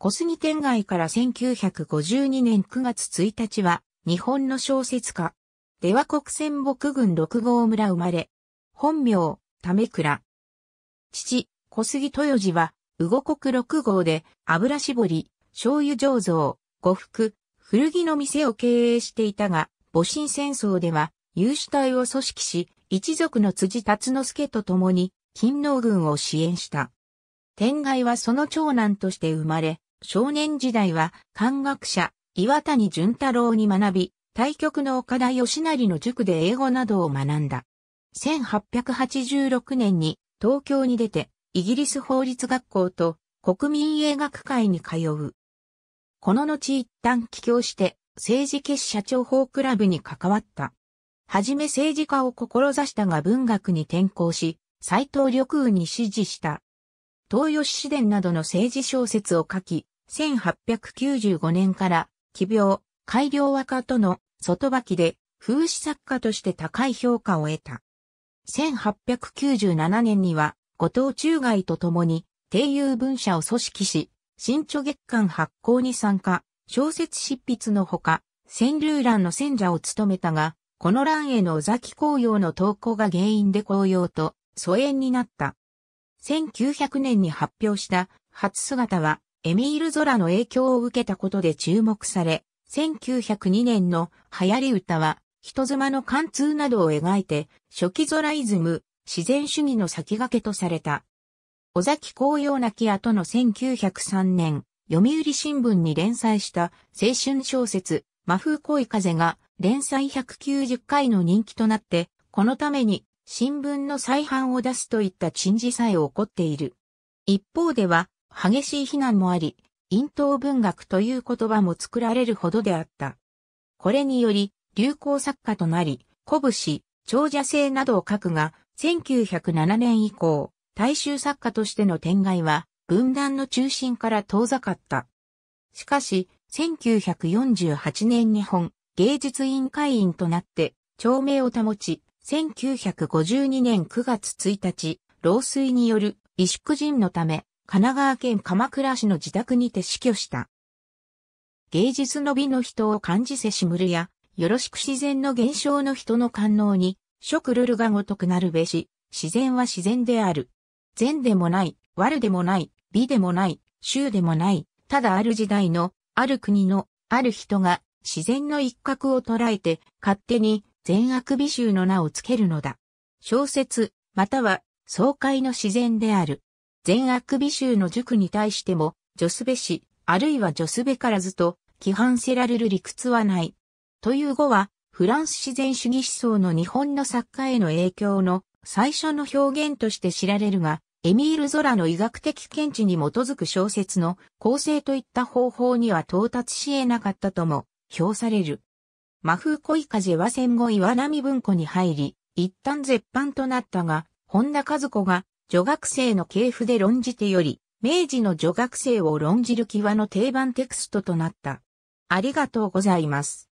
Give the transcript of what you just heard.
小杉天外から1952年9月1日は、日本の小説家。出羽国戦牧軍六郷村生まれ。本名、為倉。父、小杉豊治は、後国六郷で、油搾り、醤油醸造、呉服、古着の店を経営していたが、戊辰戦争では、有志隊を組織し、一族の辻達之助と共に、勤農軍を支援した。天外はその長男として生まれ、少年時代は、漢学者、岩谷淳太郎に学び、対局の岡田義成の塾で英語などを学んだ。1886年に東京に出て、イギリス法律学校と国民英学会に通う。この後一旦帰郷して、政治結社情報クラブに関わった。はじめ政治家を志したが文学に転向し、斎藤緑雨に支持した。東吉市伝などの政治小説を書き、1895年から、奇病、改良和歌との外履きで、風刺作家として高い評価を得た。1897年には、後藤中外と共に、定友文社を組織し、新著月間発行に参加、小説執筆のほか、川柳欄の選者を務めたが、この欄への尾崎紅葉の投稿が原因で紅葉と疎遠になった。1900年に発表した初姿はエミール・ゾラの影響を受けたことで注目され、1902年の流行り歌は人妻の貫通などを描いて初期ゾライズム、自然主義の先駆けとされた。尾崎紅葉なき後の1903年、読売新聞に連載した青春小説、真風恋風が連載190回の人気となって、このために新聞の再版を出すといった陳事さえ起こっている。一方では、激しい非難もあり、陰頭文学という言葉も作られるほどであった。これにより、流行作家となり、拳、長者性などを書くが、1907年以降、大衆作家としての展開は、分断の中心から遠ざかった。しかし、1948年日本芸術委員会員となって、長命を保ち、1952年9月1日、老衰による萎縮人のため、神奈川県鎌倉市の自宅にて死去した。芸術の美の人を感じせしむるや、よろしく自然の現象の人の感能に、諸ルルがごとくなるべし、自然は自然である。善でもない、悪でもない、美でもない、衆でもない、ただある時代の、ある国の、ある人が、自然の一角を捉えて、勝手に善悪美醜の名をつけるのだ。小説、または、爽快の自然である。善悪美醜の塾に対しても、ョすべし、あるいはョすべからずと、規範せられる理屈はない。という語は、フランス自然主義思想の日本の作家への影響の最初の表現として知られるが、エミール・ゾラの医学的見地に基づく小説の構成といった方法には到達し得なかったとも評される。真風恋風は戦後岩波文庫に入り、一旦絶版となったが、本田和子が女学生の系譜で論じてより、明治の女学生を論じる際の定番テクストとなった。ありがとうございます。